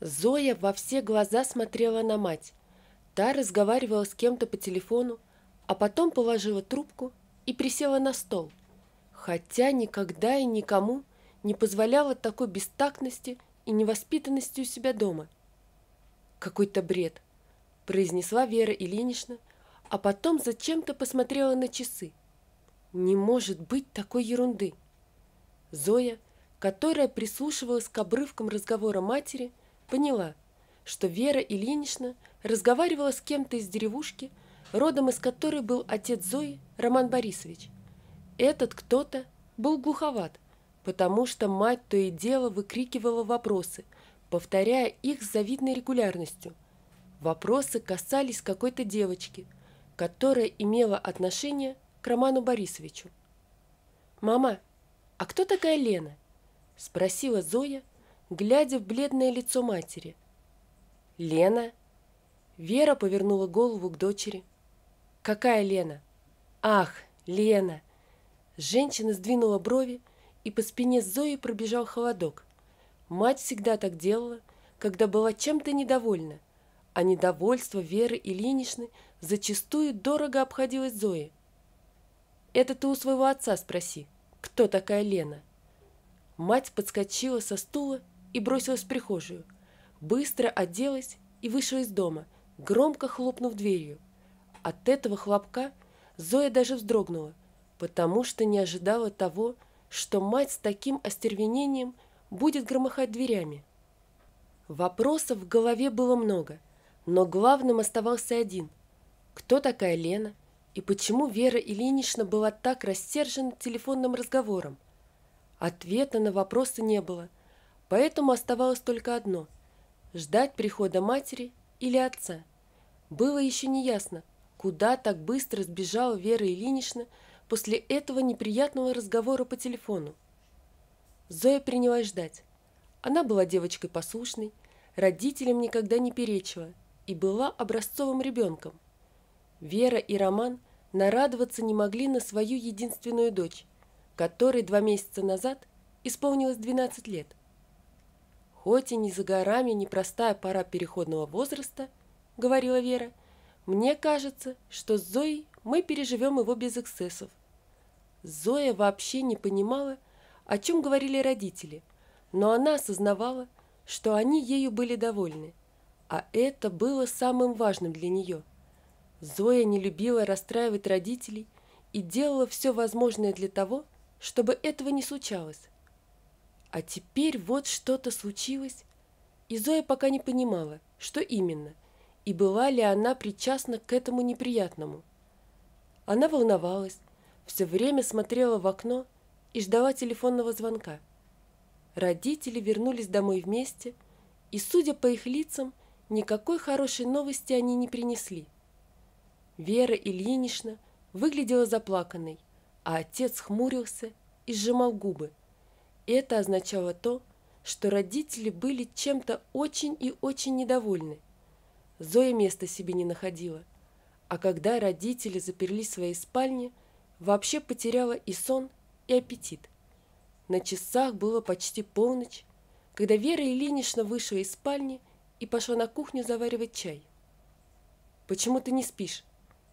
Зоя во все глаза смотрела на мать. Та разговаривала с кем-то по телефону, а потом положила трубку и присела на стол, хотя никогда и никому не позволяла такой бестактности и невоспитанности у себя дома. «Какой-то бред», – произнесла Вера Ильинична, а потом зачем-то посмотрела на часы. «Не может быть такой ерунды!» Зоя, которая прислушивалась к обрывкам разговора матери – поняла, что Вера Ильинична разговаривала с кем-то из деревушки, родом из которой был отец Зои Роман Борисович. Этот кто-то был глуховат, потому что мать то и дело выкрикивала вопросы, повторяя их с завидной регулярностью. Вопросы касались какой-то девочки, которая имела отношение к Роману Борисовичу. «Мама, а кто такая Лена?» – спросила Зоя, глядя в бледное лицо матери. «Лена?» Вера повернула голову к дочери. «Какая Лена?» «Ах, Лена!» Женщина сдвинула брови, и по спине Зои пробежал холодок. Мать всегда так делала, когда была чем-то недовольна, а недовольство Веры Ильиничны зачастую дорого обходилось Зое. «Это ты у своего отца спроси, кто такая Лена?» Мать подскочила со стула и бросилась в прихожую. Быстро оделась и вышла из дома, громко хлопнув дверью. От этого хлопка Зоя даже вздрогнула, потому что не ожидала того, что мать с таким остервенением будет громыхать дверями. Вопросов в голове было много, но главным оставался один. Кто такая Лена и почему Вера Ильинична была так рассержена телефонным разговором? Ответа на вопросы не было – Поэтому оставалось только одно – ждать прихода матери или отца. Было еще неясно, куда так быстро сбежала Вера Ильинична после этого неприятного разговора по телефону. Зоя принялась ждать. Она была девочкой послушной, родителям никогда не перечила и была образцовым ребенком. Вера и Роман нарадоваться не могли на свою единственную дочь, которой два месяца назад исполнилось 12 лет. Хоть и не за горами непростая пора переходного возраста, говорила Вера, мне кажется, что с Зоей мы переживем его без эксцессов. Зоя вообще не понимала, о чем говорили родители, но она осознавала, что они ею были довольны, а это было самым важным для нее. Зоя не любила расстраивать родителей и делала все возможное для того, чтобы этого не случалось. А теперь вот что-то случилось. И Зоя пока не понимала, что именно, и была ли она причастна к этому неприятному. Она волновалась, все время смотрела в окно и ждала телефонного звонка. Родители вернулись домой вместе, и, судя по их лицам, никакой хорошей новости они не принесли. Вера Ильинична выглядела заплаканной, а отец хмурился и сжимал губы, и это означало то, что родители были чем-то очень и очень недовольны. Зоя места себе не находила. А когда родители заперли свои спальни, вообще потеряла и сон, и аппетит. На часах было почти полночь, когда Вера Ильинична вышла из спальни и пошла на кухню заваривать чай. «Почему ты не спишь?»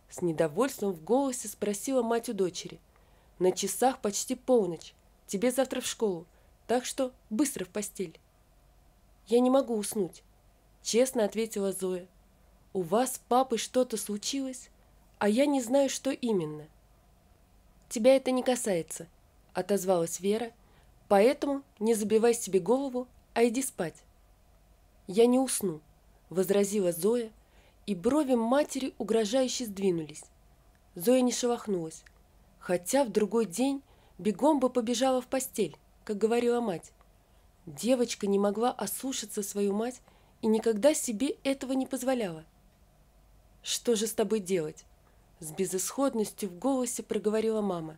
С недовольством в голосе спросила мать у дочери. «На часах почти полночь. Тебе завтра в школу, так что быстро в постель». «Я не могу уснуть», – честно ответила Зоя. «У вас с папой что-то случилось, а я не знаю, что именно». «Тебя это не касается», – отозвалась Вера, «поэтому не забивай себе голову, а иди спать». «Я не усну», – возразила Зоя, и брови матери угрожающе сдвинулись. Зоя не шелохнулась, хотя в другой день – Бегом бы побежала в постель, как говорила мать. Девочка не могла ослушаться свою мать и никогда себе этого не позволяла. «Что же с тобой делать?» С безысходностью в голосе проговорила мама.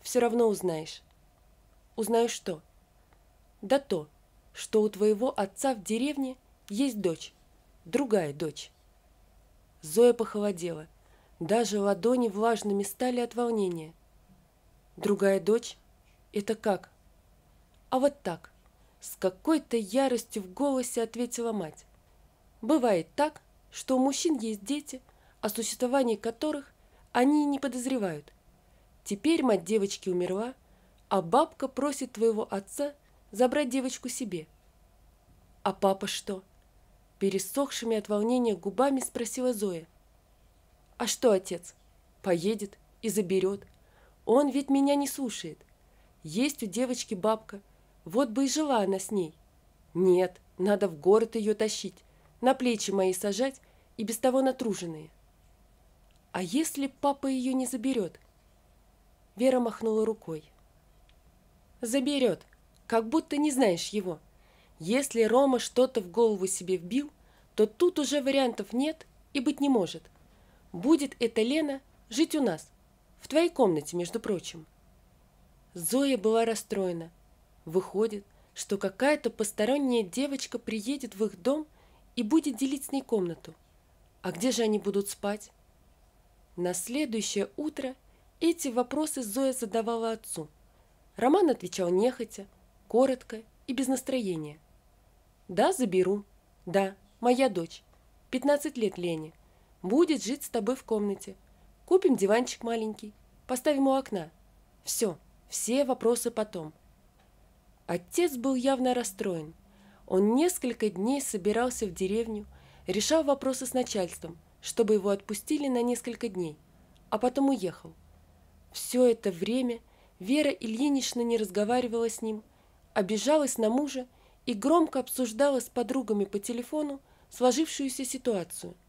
«Все равно узнаешь». «Узнаю что?» «Да то, что у твоего отца в деревне есть дочь, другая дочь». Зоя похолодела. Даже ладони влажными стали от волнения – Другая дочь? Это как? А вот так. С какой-то яростью в голосе ответила мать. Бывает так, что у мужчин есть дети, о существовании которых они не подозревают. Теперь мать девочки умерла, а бабка просит твоего отца забрать девочку себе. А папа что? Пересохшими от волнения губами спросила Зоя. А что отец? Поедет и заберет. Он ведь меня не слушает. Есть у девочки бабка. Вот бы и жила она с ней. Нет, надо в город ее тащить, на плечи мои сажать и без того натруженные. А если папа ее не заберет? Вера махнула рукой. Заберет, как будто не знаешь его. Если Рома что-то в голову себе вбил, то тут уже вариантов нет и быть не может. Будет эта Лена жить у нас, в твоей комнате, между прочим. Зоя была расстроена. Выходит, что какая-то посторонняя девочка приедет в их дом и будет делить с ней комнату. А где же они будут спать? На следующее утро эти вопросы Зоя задавала отцу. Роман отвечал нехотя, коротко и без настроения. «Да, заберу. Да, моя дочь. 15 лет Лене. Будет жить с тобой в комнате. Купим диванчик маленький, поставим у окна. Все, все вопросы потом. Отец был явно расстроен. Он несколько дней собирался в деревню, решал вопросы с начальством, чтобы его отпустили на несколько дней, а потом уехал. Все это время Вера Ильинична не разговаривала с ним, обижалась на мужа и громко обсуждала с подругами по телефону сложившуюся ситуацию –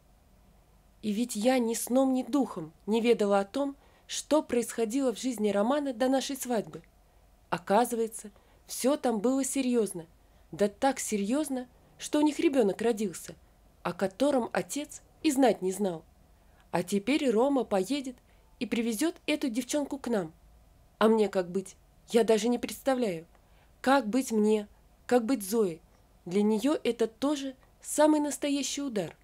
и ведь я ни сном, ни духом не ведала о том, что происходило в жизни Романа до нашей свадьбы. Оказывается, все там было серьезно. Да так серьезно, что у них ребенок родился, о котором отец и знать не знал. А теперь Рома поедет и привезет эту девчонку к нам. А мне как быть? Я даже не представляю. Как быть мне? Как быть Зои? Для нее это тоже самый настоящий удар.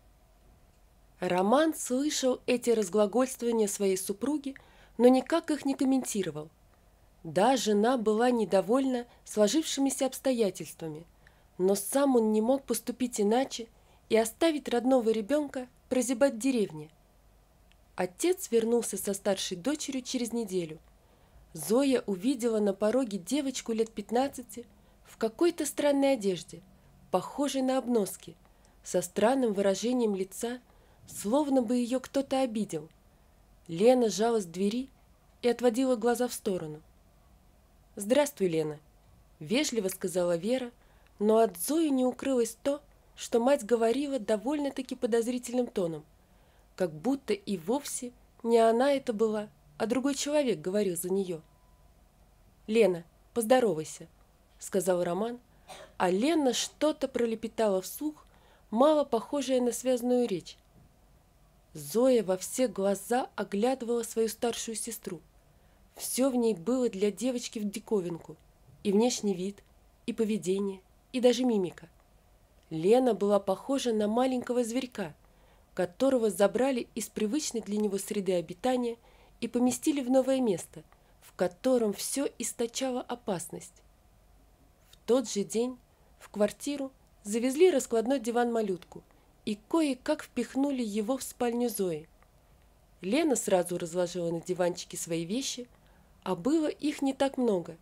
Роман слышал эти разглагольствования своей супруги, но никак их не комментировал. Да, жена была недовольна сложившимися обстоятельствами, но сам он не мог поступить иначе и оставить родного ребенка прозябать в деревне. Отец вернулся со старшей дочерью через неделю. Зоя увидела на пороге девочку лет 15 в какой-то странной одежде, похожей на обноски, со странным выражением лица – словно бы ее кто-то обидел. Лена сжалась к двери и отводила глаза в сторону. «Здравствуй, Лена», – вежливо сказала Вера, но от Зои не укрылось то, что мать говорила довольно-таки подозрительным тоном, как будто и вовсе не она это была, а другой человек говорил за нее. «Лена, поздоровайся», – сказал Роман, а Лена что-то пролепетала вслух, мало похожее на связанную речь. Зоя во все глаза оглядывала свою старшую сестру. Все в ней было для девочки в диковинку. И внешний вид, и поведение, и даже мимика. Лена была похожа на маленького зверька, которого забрали из привычной для него среды обитания и поместили в новое место, в котором все источало опасность. В тот же день в квартиру завезли раскладной диван-малютку – и кое-как впихнули его в спальню Зои. Лена сразу разложила на диванчике свои вещи, а было их не так много.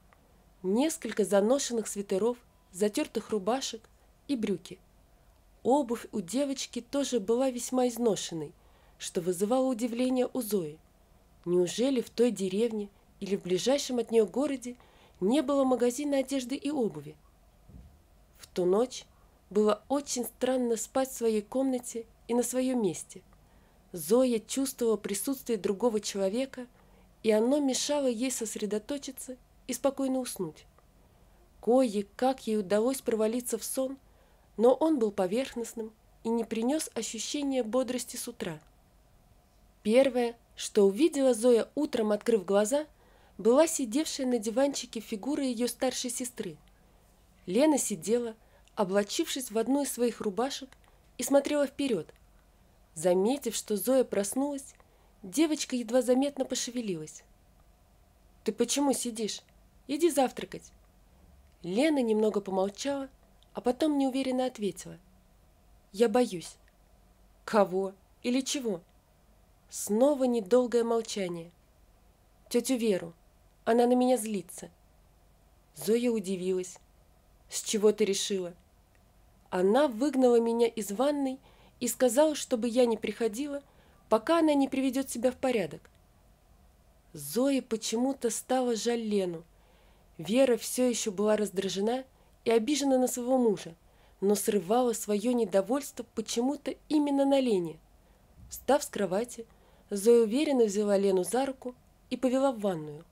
Несколько заношенных свитеров, затертых рубашек и брюки. Обувь у девочки тоже была весьма изношенной, что вызывало удивление у Зои. Неужели в той деревне или в ближайшем от нее городе не было магазина одежды и обуви? В ту ночь было очень странно спать в своей комнате и на своем месте. Зоя чувствовала присутствие другого человека, и оно мешало ей сосредоточиться и спокойно уснуть. Кое-как ей удалось провалиться в сон, но он был поверхностным и не принес ощущения бодрости с утра. Первое, что увидела Зоя утром, открыв глаза, была сидевшая на диванчике фигура ее старшей сестры. Лена сидела, облачившись в одну из своих рубашек, и смотрела вперед. Заметив, что Зоя проснулась, девочка едва заметно пошевелилась. «Ты почему сидишь? Иди завтракать!» Лена немного помолчала, а потом неуверенно ответила. «Я боюсь». «Кого? Или чего?» Снова недолгое молчание. «Тетю Веру. Она на меня злится». Зоя удивилась с чего ты решила?» Она выгнала меня из ванной и сказала, чтобы я не приходила, пока она не приведет себя в порядок. Зое почему-то стала жаль Лену. Вера все еще была раздражена и обижена на своего мужа, но срывала свое недовольство почему-то именно на Лене. Встав с кровати, Зоя уверенно взяла Лену за руку и повела в ванную.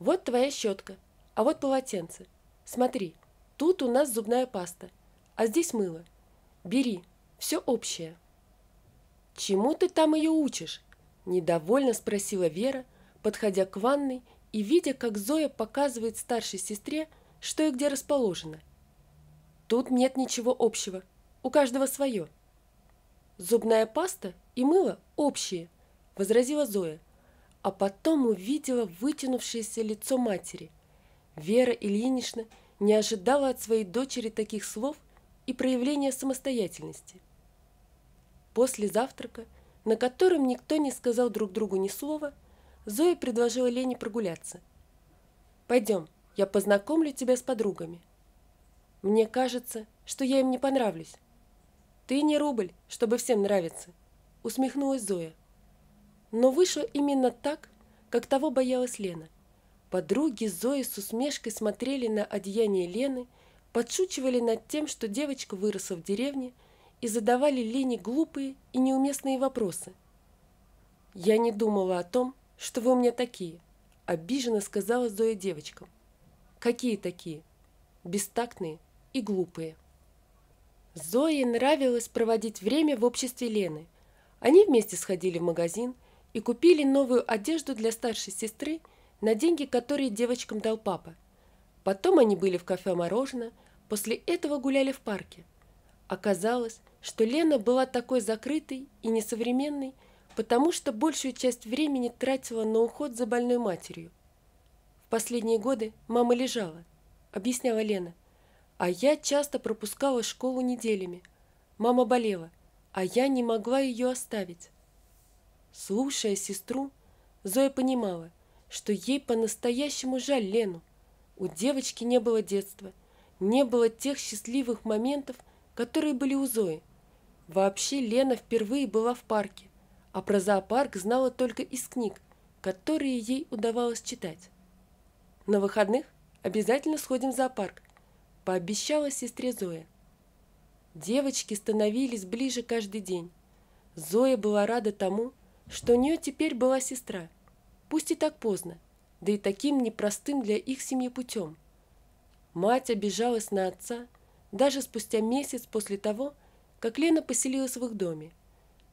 «Вот твоя щетка, а вот полотенце. Смотри, тут у нас зубная паста, а здесь мыло. Бери, все общее. Чему ты там ее учишь? Недовольно спросила Вера, подходя к ванной и видя, как Зоя показывает старшей сестре, что и где расположено. Тут нет ничего общего, у каждого свое. Зубная паста и мыло общие, возразила Зоя, а потом увидела вытянувшееся лицо матери – Вера Ильинична не ожидала от своей дочери таких слов и проявления самостоятельности. После завтрака, на котором никто не сказал друг другу ни слова, Зоя предложила Лене прогуляться. «Пойдем, я познакомлю тебя с подругами. Мне кажется, что я им не понравлюсь». «Ты не рубль, чтобы всем нравиться», — усмехнулась Зоя. Но вышло именно так, как того боялась Лена. Подруги Зои с усмешкой смотрели на одеяние Лены, подшучивали над тем, что девочка выросла в деревне, и задавали Лене глупые и неуместные вопросы. «Я не думала о том, что вы у меня такие», – обиженно сказала Зоя девочкам. «Какие такие?» «Бестактные и глупые». Зое нравилось проводить время в обществе Лены. Они вместе сходили в магазин и купили новую одежду для старшей сестры – на деньги, которые девочкам дал папа. Потом они были в кафе «Мороженое», после этого гуляли в парке. Оказалось, что Лена была такой закрытой и несовременной, потому что большую часть времени тратила на уход за больной матерью. В последние годы мама лежала, объясняла Лена, а я часто пропускала школу неделями. Мама болела, а я не могла ее оставить. Слушая сестру, Зоя понимала – что ей по-настоящему жаль Лену. У девочки не было детства, не было тех счастливых моментов, которые были у Зои. Вообще Лена впервые была в парке, а про зоопарк знала только из книг, которые ей удавалось читать. На выходных обязательно сходим в зоопарк, пообещала сестре Зоя. Девочки становились ближе каждый день. Зоя была рада тому, что у нее теперь была сестра – пусть и так поздно, да и таким непростым для их семьи путем. Мать обижалась на отца даже спустя месяц после того, как Лена поселилась в их доме.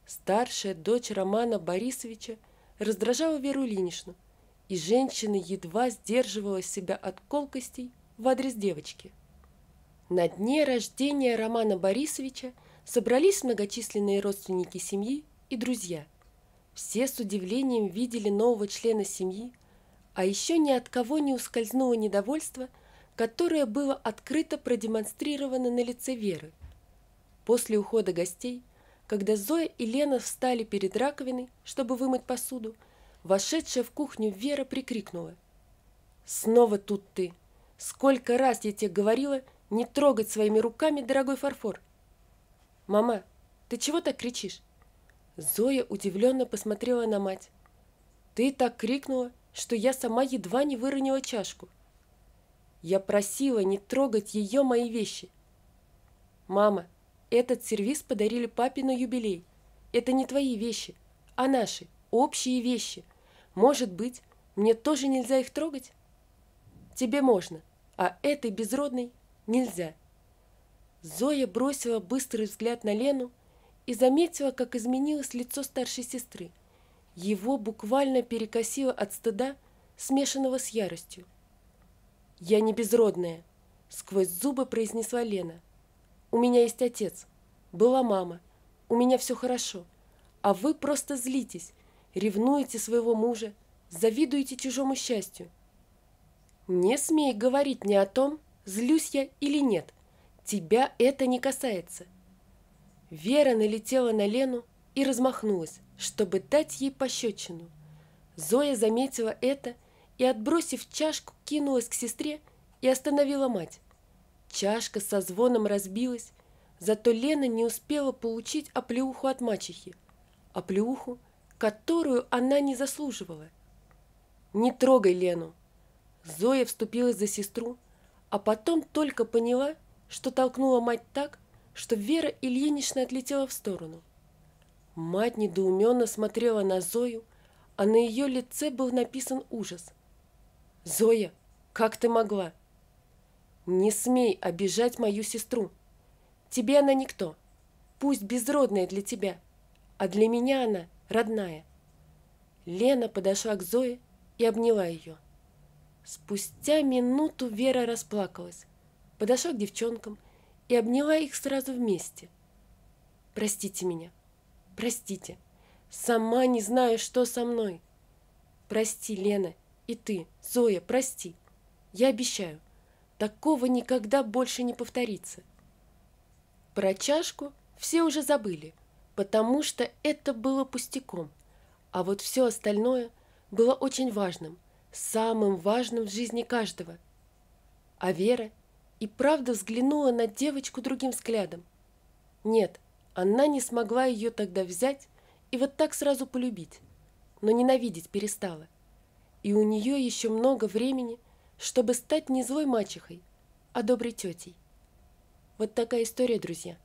Старшая дочь Романа Борисовича раздражала Веру Ильиничну, и женщина едва сдерживала себя от колкостей в адрес девочки. На дне рождения Романа Борисовича собрались многочисленные родственники семьи и друзья – все с удивлением видели нового члена семьи, а еще ни от кого не ускользнуло недовольство, которое было открыто продемонстрировано на лице Веры. После ухода гостей, когда Зоя и Лена встали перед раковиной, чтобы вымыть посуду, вошедшая в кухню Вера прикрикнула. «Снова тут ты! Сколько раз я тебе говорила не трогать своими руками дорогой фарфор!» «Мама, ты чего так кричишь? Зоя удивленно посмотрела на мать. «Ты так крикнула, что я сама едва не выронила чашку. Я просила не трогать ее мои вещи. Мама, этот сервиз подарили папе на юбилей. Это не твои вещи, а наши, общие вещи. Может быть, мне тоже нельзя их трогать? Тебе можно, а этой безродной нельзя». Зоя бросила быстрый взгляд на Лену, и заметила, как изменилось лицо старшей сестры. Его буквально перекосило от стыда, смешанного с яростью. «Я не безродная», — сквозь зубы произнесла Лена. «У меня есть отец, была мама, у меня все хорошо, а вы просто злитесь, ревнуете своего мужа, завидуете чужому счастью». «Не смей говорить мне о том, злюсь я или нет. Тебя это не касается. Вера налетела на Лену и размахнулась, чтобы дать ей пощечину. Зоя заметила это и, отбросив чашку, кинулась к сестре и остановила мать. Чашка со звоном разбилась, зато Лена не успела получить оплеуху от мачехи. Оплеуху, которую она не заслуживала. «Не трогай Лену!» Зоя вступилась за сестру, а потом только поняла, что толкнула мать так, что Вера Ильинична отлетела в сторону. Мать недоуменно смотрела на Зою, а на ее лице был написан ужас. «Зоя, как ты могла?» «Не смей обижать мою сестру. Тебе она никто, пусть безродная для тебя, а для меня она родная». Лена подошла к Зое и обняла ее. Спустя минуту Вера расплакалась, подошла к девчонкам и и обняла их сразу вместе. «Простите меня. Простите. Сама не знаю, что со мной. Прости, Лена, и ты, Зоя, прости. Я обещаю, такого никогда больше не повторится». Про чашку все уже забыли, потому что это было пустяком, а вот все остальное было очень важным, самым важным в жизни каждого. А Вера – и правда взглянула на девочку другим взглядом. Нет, она не смогла ее тогда взять и вот так сразу полюбить, но ненавидеть перестала. И у нее еще много времени, чтобы стать не злой мачехой, а доброй тетей. Вот такая история, друзья.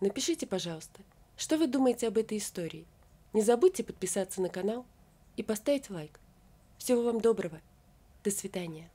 Напишите, пожалуйста, что вы думаете об этой истории. Не забудьте подписаться на канал и поставить лайк. Всего вам доброго. До свидания.